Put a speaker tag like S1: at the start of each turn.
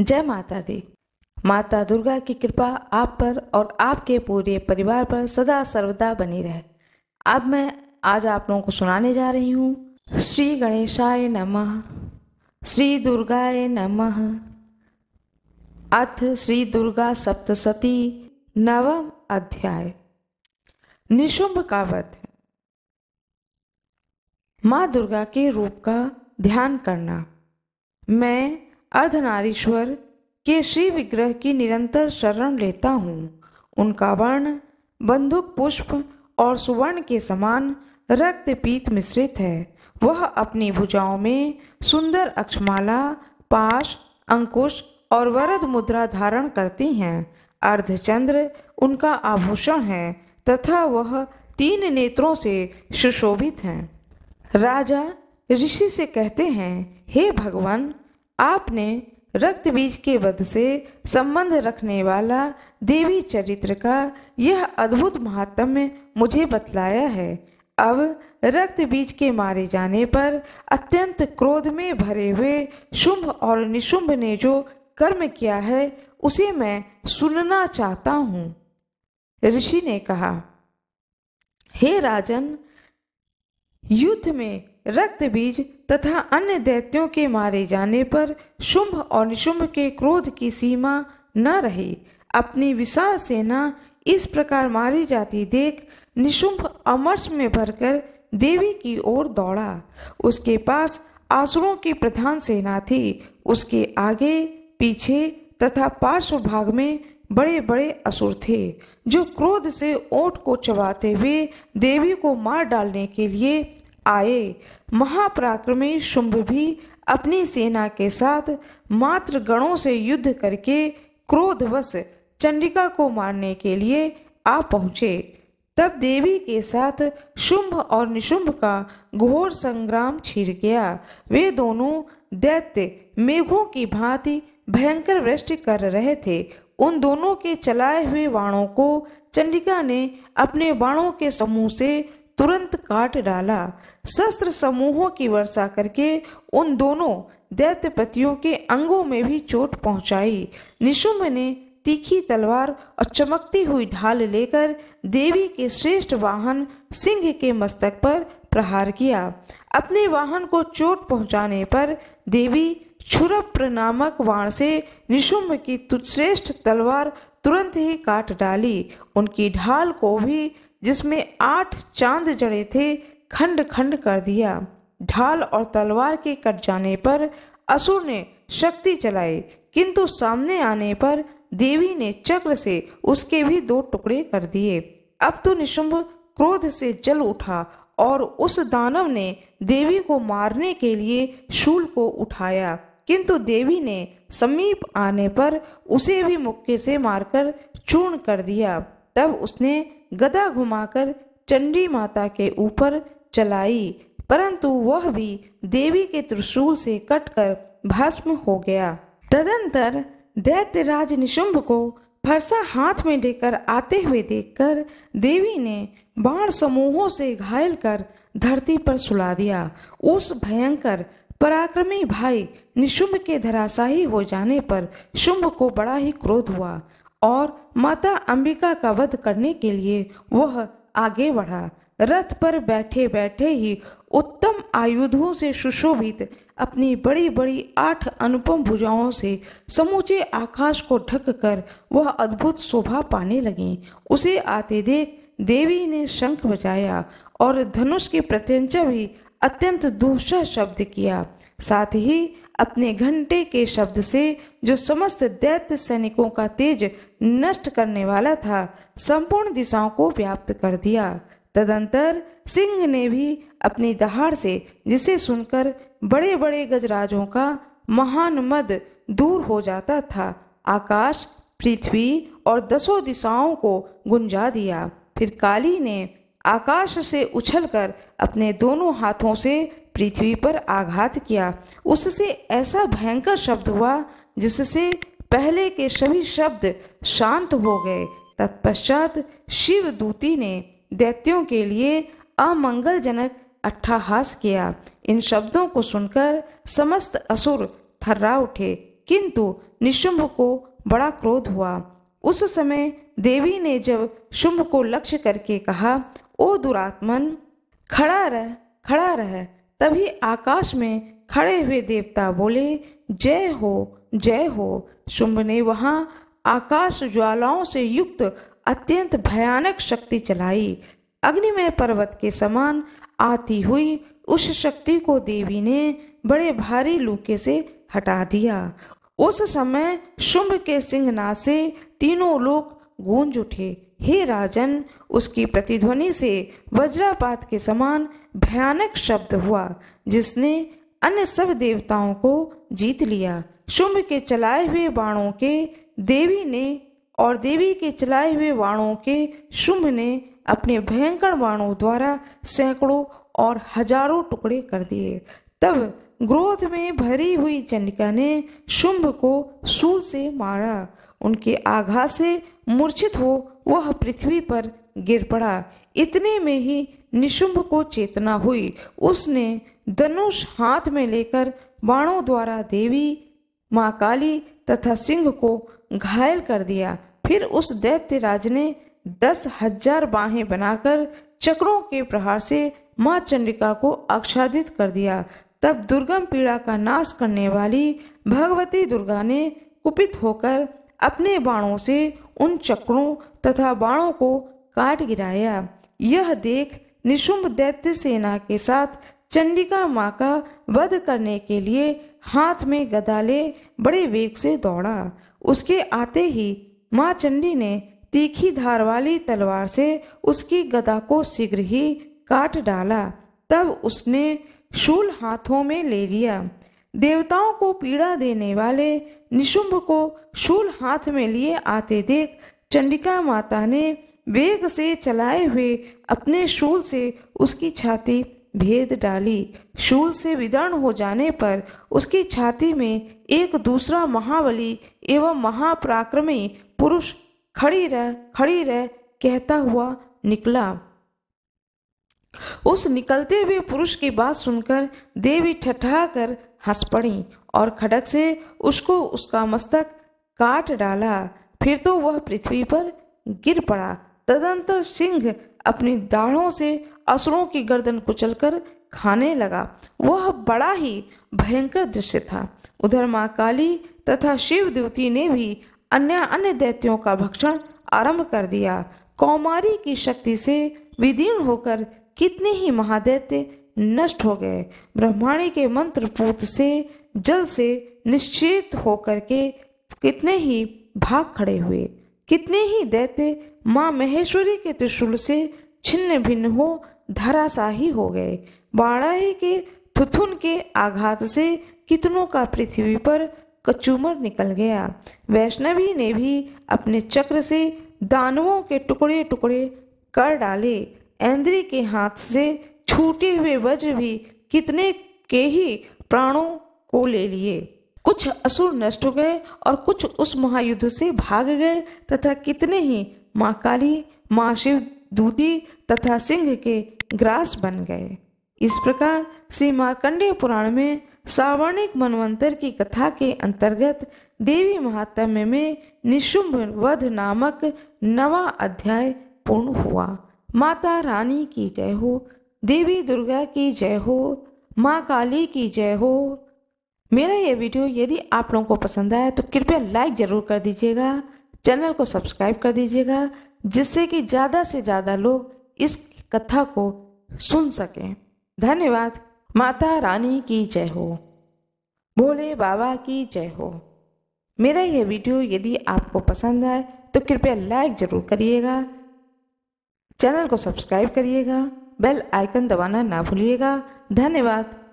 S1: जय माता दी माता दुर्गा की कृपा आप पर और आपके पूरे परिवार पर सदा सर्वदा बनी रहे अब मैं आज आप लोगों को सुनाने जा रही हूँ श्री गणेशाय नमः श्री दुर्गाय नमः अथ श्री दुर्गा सप्तशती नवम अध्याय निशुंभ का वध माँ दुर्गा के रूप का ध्यान करना मैं अर्धनारीश्वर के श्री विग्रह की निरंतर शरण लेता हूँ उनका वर्ण बंदूक पुष्प और सुवर्ण के समान रक्त पीत मिश्रित है वह अपनी भुजाओं में सुंदर अक्षमाला पाश अंकुश और वरद मुद्रा धारण करती हैं अर्धचंद्र उनका आभूषण है तथा वह तीन नेत्रों से सुशोभित हैं राजा ऋषि से कहते हैं हे भगवान आपने रक्त बीज के वध से संबंध रखने वाला देवी चरित्र का यह अद्भुत महात्म्य मुझे बतलाया है अब रक्त बीज के मारे जाने पर अत्यंत क्रोध में भरे हुए शुंभ और निशुंभ ने जो कर्म किया है उसे मैं सुनना चाहता हूँ ऋषि ने कहा हे राजन युद्ध में रक्त बीज तथा अन्य दैत्यों के मारे जाने पर शुंभ और निशुंभ के क्रोध की सीमा न रही अपनी विशाल सेना इस प्रकार मारी जाती देख निशुंभ अमर्ष में भरकर देवी की ओर दौड़ा उसके पास आसुरों की प्रधान सेना थी उसके आगे पीछे तथा पार्श्व भाग में बड़े बड़े असुर थे जो क्रोध से ओट को चबाते हुए देवी को मार डालने के लिए आए महापराक्रमी शुंभ भी अपनी सेना के साथ मात्र गणों से युद्ध करके क्रोधवश चंडिका को मारने के लिए आ पहुँचे तब देवी के साथ शुंभ और निशुंभ का घोर संग्राम छिड़ गया वे दोनों दैत्य मेघों की भांति भयंकर वृष्टि कर रहे थे उन दोनों के चलाए हुए बाणों को चंडिका ने अपने बाणों के समूह से तुरंत काट डाला शस्त्र समूहों की वर्षा करके उन दोनों दैत्यपतियों के अंगों में भी चोट पहुंचाई निशुम्भ ने तीखी तलवार और चमकती हुई ढाल लेकर देवी के श्रेष्ठ वाहन सिंह के मस्तक पर प्रहार किया अपने वाहन को चोट पहुंचाने पर देवी छुरप्र नामक वाण से निशुम्भ की श्रेष्ठ तलवार तुरंत ही काट डाली उनकी ढाल को भी जिसमें आठ चांद जड़े थे खंड खंड कर दिया ढाल और तलवार के कट जाने पर असुर ने शक्ति चलाई किंतु सामने आने पर देवी ने चक्र से उसके भी दो टुकड़े कर दिए अब तो निशुंभ क्रोध से जल उठा और उस दानव ने देवी को मारने के लिए शूल को उठाया किंतु देवी ने समीप आने पर उसे भी मुक्के से मारकर चूर्ण कर दिया तब उसने गदा घुमाकर चंडी माता के ऊपर चलाई परंतु वह भी देवी के त्रिशूल से कटकर भस्म हो गया तदंतर दैत्यराज निशुंभ को फरसा हाथ में लेकर आते हुए देखकर देवी ने बाण समूहों से घायल कर धरती पर सुला दिया उस भयंकर पराक्रमी भाई निशुंभ के धराशाही हो जाने पर शुंभ को बड़ा ही क्रोध हुआ और माता अंबिका का वध करने के लिए वह आगे बढ़ा रथ पर बैठे बैठे ही उत्तम आयुधों से सुशोभित अपनी बड़ी बड़ी आठ अनुपम भुजाओं से समूचे आकाश को ढककर वह अद्भुत शोभा पाने लगी उसे आते देख देवी ने शंख बजाया और धनुष की प्रत्यंचा भी अत्यंत दूसरा शब्द किया साथ ही अपने घंटे के शब्द से जो समस्त दैत्य सैनिकों का तेज नष्ट करने वाला था संपूर्ण दिशाओं को व्याप्त कर दिया तदंतर सिंह ने भी अपनी दहाड़ से जिसे सुनकर बड़े बड़े गजराजों का महान मद दूर हो जाता था आकाश पृथ्वी और दसों दिशाओं को गुंजा दिया फिर काली ने आकाश से उछलकर अपने दोनों हाथों से पृथ्वी पर आघात किया उससे ऐसा भयंकर शब्द हुआ जिससे पहले के सभी शब्द शांत हो गए तत्पश्चात दूती ने दैत्यों के लिए अमंगलजनक अट्ठाहास किया इन शब्दों को सुनकर समस्त असुर थर्रा उठे किंतु निशुंभ को बड़ा क्रोध हुआ उस समय देवी ने जब शुंभ को लक्ष्य करके कहा ओ दुरात्मन खड़ा रह खड़ा रह तभी आकाश में खड़े हुए देवता बोले जय हो जय हो शुंभ ने वहाँ आकाश ज्वालाओं से युक्त अत्यंत भयानक शक्ति चलाई अग्निमय पर्वत के समान आती हुई उस शक्ति को देवी ने बड़े भारी लूके से हटा दिया उस समय शुंभ के सिंहनाद से तीनों लोग गूंज उठे हे राजन उसकी प्रतिध्वनि से वज्रपात के समान भयानक शब्द हुआ जिसने अन्य सब देवताओं को जीत लिया शुंभ के चलाए हुए बाणों के देवी ने और देवी के चलाए हुए बाणों के शुंभ ने अपने भयंकर बाणों द्वारा सैकड़ों और हजारों टुकड़े कर दिए तब ग्रोध में भरी हुई चंडिका ने शुंभ को सूर से मारा उनके आघात से मूर्छित हो वह पृथ्वी पर गिर पड़ा इतने में ही निशुंभ को चेतना हुई उसने धनुष हाथ में लेकर बाणों द्वारा देवी माँ काली तथा सिंह को घायल कर दिया फिर उस दैत्य राज ने दस हजार बाहें बनाकर चक्रों के प्रहार से माँ चंड्रिका को आच्छादित कर दिया तब दुर्गम पीड़ा का नाश करने वाली भगवती दुर्गा ने कुपित होकर अपने बाणों से उन चक्रों तथा बाणों को काट गिराया यह देख निशुंभ दैत्य सेना के साथ चंडिका माँ का वध करने के लिए हाथ में गदा ले बड़े वेग से दौड़ा उसके आते ही माँ चंडी ने तीखी धार वाली तलवार से उसकी गदा को शीघ्र ही काट डाला तब उसने शूल हाथों में ले लिया देवताओं को पीड़ा देने वाले निशुंभ को शूल हाथ में लिए आते देख चंडिका माता ने वेग से चलाए हुए अपने शूल से उसकी छाती भेद डाली शूल से विदर्ण हो जाने पर उसकी छाती में एक दूसरा महाबली एवं महापराक्रमी पुरुष खड़ी रह खड़ी रह कहता हुआ निकला उस निकलते हुए पुरुष की बात सुनकर देवी ठठा कर हंस पड़ी और खड़क से उसको उसका मस्तक काट डाला फिर तो वह पृथ्वी पर गिर पड़ा तदंतर सिंह अपनी दाढ़ों से असुरों की गर्दन कुचलकर खाने लगा वह बड़ा ही भयंकर दृश्य था उधर माँ काली तथा शिव देवती ने भी अन्य अन्य दैत्यों का भक्षण आरंभ कर दिया कौमारी की शक्ति से विदीर्ण होकर कितने ही महादैत्य नष्ट हो गए ब्रह्माणी के पूत से जल से निश्चित होकर के कितने ही भाग खड़े हुए कितने ही दैत्य माँ महेश्वरी के त्रिशूल से छिन्न भिन्न हो धराशाही हो गए बाड़ाही के थुथुन के आघात से कितनों का पृथ्वी पर कचूमर निकल गया वैष्णवी ने भी अपने चक्र से दानवों के टुकड़े टुकड़े कर डाले ऐन्द्री के हाथ से छूटे हुए वज्र भी कितने के ही प्राणों को ले लिए कुछ असुर नष्ट हो गए और कुछ उस महायुद्ध से भाग गए तथा कितने ही माँ काली माँ शिव दूती तथा सिंह के ग्रास बन गए इस प्रकार श्री मार्कंडेय पुराण में सावर्णिक मनवंतर की कथा के अंतर्गत देवी महात्म्य में निशुंभ वध नामक नवा अध्याय पूर्ण हुआ माता रानी की जय हो देवी दुर्गा की जय हो माँ काली की जय हो मेरा ये वीडियो यदि आप लोगों को पसंद आया तो कृपया लाइक ज़रूर कर दीजिएगा चैनल को सब्सक्राइब कर दीजिएगा जिससे कि ज़्यादा से ज़्यादा लोग इस कथा को सुन सकें धन्यवाद माता रानी की जय हो भोले बाबा की जय हो मेरा यह वीडियो यदि आपको पसंद आए तो कृपया लाइक ज़रूर करिएगा चैनल को सब्सक्राइब करिएगा बेल आइकन दबाना ना भूलिएगा धन्यवाद